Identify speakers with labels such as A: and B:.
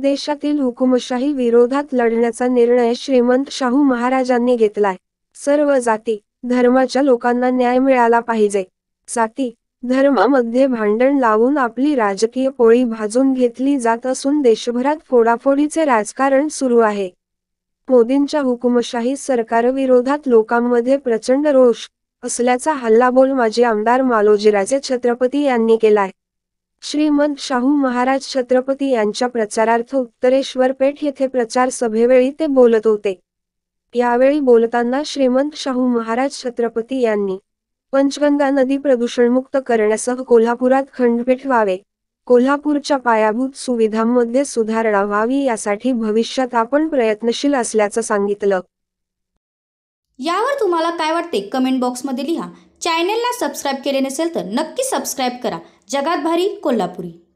A: देशातील हुकुमशाही विरोधात लढण्याचा निर्णय श्रीमंत शाहू महाराजांनी घेतलाय सर्व जाती धर्माच्या लोकांना न्याय मिळाला पाहिजे जाती धर्मामध्ये भांडण लावून आपली राजकीय पोळी भाजून घेतली जात असून देशभरात फोडाफोडीचे राजकारण सुरू आहे मोदींच्या हुकुमशाही सरकारविरोधात लोकांमध्ये प्रचंड रोष असल्याचा हल्लाबोल माजी आमदार मालोजीराजे छत्रपती यांनी केलाय श्रीमंत शाहू महाराज छत्रपती यांच्या प्रचारार्थ उत्तरेश्वर पेठ येथे प्रचार सभेवेळी ते बोलत होते यावेळी बोलताना श्रीमंत शाहू महाराज छत्रपती यांनी पंचगंगा नदी प्रदूषण मुक्त करण्यासह कोल्हापुरात खंडपीठ व्हावे कोल्हापूरच्या पायाभूत सुविधांमध्ये सुधारणा व्हावी यासाठी भविष्यात आपण प्रयत्नशील असल्याचं सांगितलं
B: यावर तुम्हाला काय वाटते कमेंट बॉक्समध्ये लिहा चॅनेलला सबस्क्राईब केले नसेल तर नक्की सबस्क्राईब करा जगात भारी कोल्हापुरी